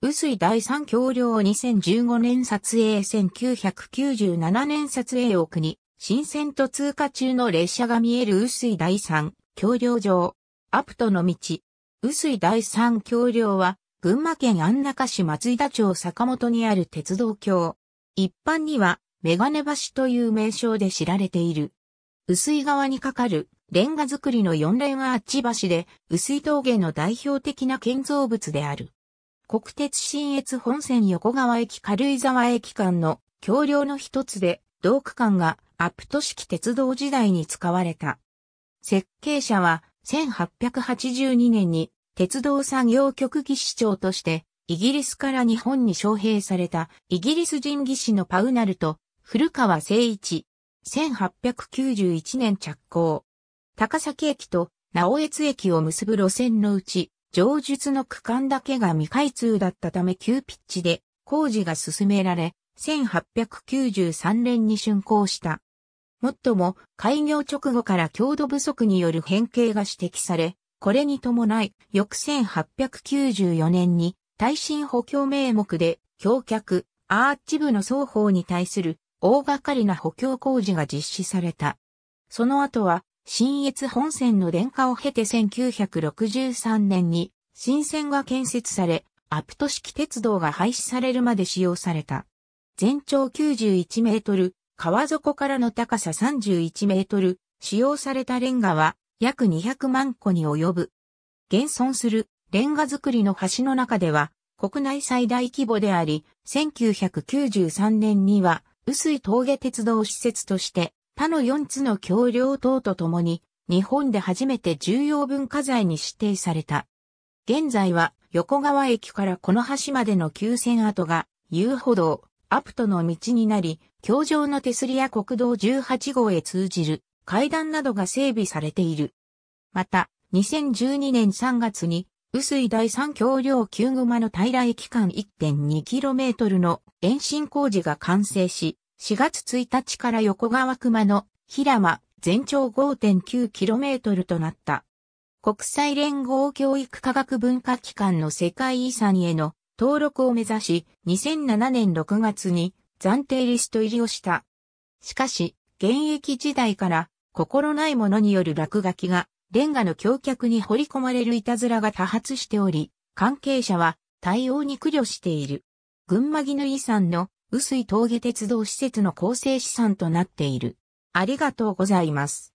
薄井第三橋梁を2015年撮影1997年撮影を国、新線と通過中の列車が見える薄井第三橋梁上、アプトの道。薄井第三橋梁は、群馬県安中市松井田町坂本にある鉄道橋。一般には、メガネ橋という名称で知られている。薄井側に架かるレンガ造りの四連アーチ橋で、薄井峠の代表的な建造物である。国鉄新越本線横川駅軽井沢駅間の橋梁の一つで、同区間がアップ都式鉄道時代に使われた。設計者は1882年に鉄道産業局技師長としてイギリスから日本に招聘されたイギリス人技師のパウナルと古川誠一。1891年着工。高崎駅と直江津駅を結ぶ路線のうち上述の区間だけが未開通だったため急ピッチで工事が進められ、1893年に竣工した。もっとも、開業直後から強度不足による変形が指摘され、これに伴い、翌1894年に耐震補強名目で、橋脚、アーチ部の双方に対する大掛かりな補強工事が実施された。その後は、新越本線の電化を経て1963年に新線が建設され、アプト式鉄道が廃止されるまで使用された。全長91メートル、川底からの高さ31メートル、使用されたレンガは約200万個に及ぶ。現存するレンガ作りの橋の中では国内最大規模であり、1993年には、薄い峠鉄道施設として他の4つの橋梁等とともに、日本で初めて重要文化財に指定された。現在は横川駅からこの橋までの急線跡が遊歩道、アプトの道になり、橋上の手すりや国道18号へ通じる階段などが整備されている。また、2012年3月に、薄井第三橋梁旧熊の平駅間 1.2km の延伸工事が完成し、4月1日から横川熊の平間、全長 5.9km となった。国際連合教育科学文化機関の世界遺産への登録を目指し、2007年6月に暫定リスト入りをした。しかし、現役時代から心ないものによる落書きが、レンガの橋脚に掘り込まれるいたずらが多発しており、関係者は対応に苦慮している。群馬木の遺産の薄い峠鉄道施設の構成資産となっている。ありがとうございます。